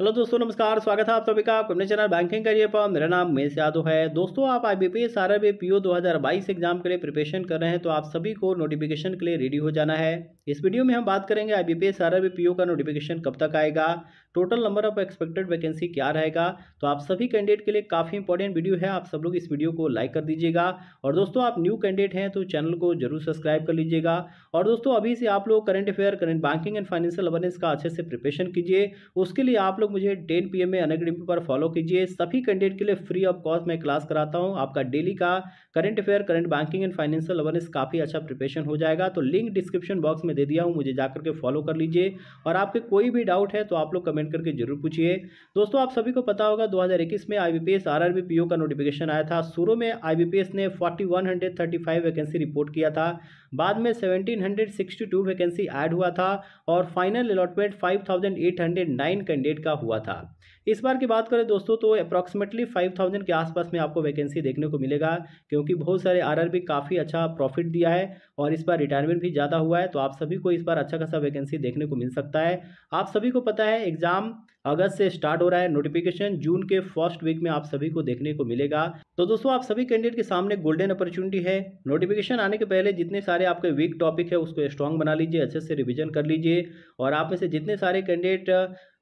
hello दोस्तों नमस्कार स्वागत है आप सभी का अपने चैनल बैंकिंग करियर पर मेरा नाम उमेश यादव है दोस्तों आप I B P S R B P O दो हज़ार बाईस एग्जाम के लिए प्रिपरेशन कर रहे हैं तो आप सभी को नोटिफिकेशन के लिए रेडी हो जाना है इस वीडियो में हम बात करेंगे I B P S R B P O का नोटिफिकेशन कब तक आएगा total number of expected vacancy क्या रहेगा तो आप सभी कैंडिडेट के लिए काफ़ी इंपॉर्टेंट वीडियो है आप सब लोग इस वीडियो को लाइक कर दीजिएगा और दोस्तों आप न्यू कैंडिडेट हैं तो चैनल को जरूर सब्सक्राइब कर लीजिएगा और दोस्तों अभी से आप लोग current affair current banking and financial awareness का अच्छे से प्रिपरेशन कीजिए उसके लिए आप लोग लोग मुझे टेन पी में अनग्रीमी पर फॉलो कीजिए सभी कैंडिडेट के लिए फ्री ऑफ कॉस्ट मैं क्लास कराता हूँ आपका डेली का current affair current banking and financial awareness काफ़ी अच्छा प्रिपेशन हो जाएगा तो लिंक डिस्क्रिप्शन बॉक्स में दे दिया हूँ मुझे जाकर के फॉलो कर लीजिए और आपके कोई भी डाउट है तो आप लोग कमेंट करके जरूर पूछिए दोस्तों आप सभी को पता होगा दो में आई बी पी का नोटिफिकेशन आया था शुरू में आई ने फोर्टी वैकेंसी रिपोर्ट किया था बाद में 1762 वैकेंसी ऐड हुआ था और final allotment five thousand eight hundred nine candidate का हुआ था इस बार की बात करें दोस्तों तो अप्रॉक्सीमेटली फाइव थाउजेंड के आसपास में आपको वैकेंसी देखने को मिलेगा क्योंकि बहुत सारे आरआरबी काफ़ी अच्छा प्रॉफिट दिया है और इस बार रिटायरमेंट भी ज़्यादा हुआ है तो आप सभी को इस बार अच्छा खासा वैकेंसी देखने को मिल सकता है आप सभी को पता है एग्ज़ाम अगस्त से स्टार्ट हो रहा है नोटिफिकेशन जून के फर्स्ट वीक में आप सभी को देखने को मिलेगा तो दोस्तों आप सभी कैंडिडेट के सामने गोल्डन अपॉर्चुनिटी है नोटिफिकेशन आने के पहले जितने सारे आपके वीक टॉपिक है उसको स्ट्रांग बना लीजिए अच्छे से रिविजन कर लीजिए और आप में से जितने सारे कैंडिडेट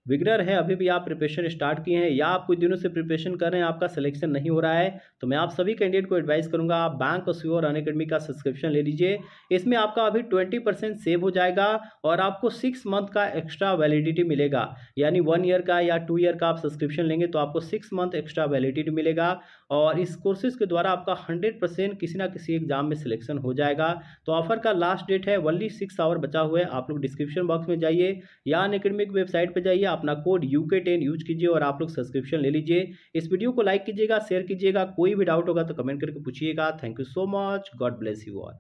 विगनर है अभी भी आप प्रिपरेशन स्टार्ट किए हैं या आप कुछ दिनों से प्रिपरेशन कर रहे हैं आपका सिलेक्शन नहीं हो रहा है तो मैं आप सभी कैंडिडेट को एडवाइस करूंगा आप बैंक और स्योर अन अकेडमी का सब्सक्रिप्शन ले लीजिए इसमें आपका अभी ट्वेंटी परसेंट सेव हो जाएगा और आपको सिक्स मंथ का एक्स्ट्रा वैलिडिटी मिलेगा यानी वन ईयर का या टू ईयर का आप सब्सक्रिप्शन लेंगे तो आपको सिक्स मंथ एक्स्ट्रा वैलिडिटी मिलेगा और इस कोर्सेज के द्वारा आपका हंड्रेड परसेंट किसी ना किसी एग्जाम में सिलेक्शन हो जाएगा तो ऑफर का लास्ट डेट है वनली सिक्स आवर बचा हुआ है आप लोग डिस्क्रिप्शन बॉक्स में जाइए या अन वेबसाइट पर जाइए अपना code U K ten use कीजिए और आप लोग सब्सक्रिप्शन ले लीजिए इस वीडियो को लाइक कीजिएगा शेयर कीजिएगा कोई भी डाउट होगा तो कमेंट करके पूछिएगा thank you so much God bless you all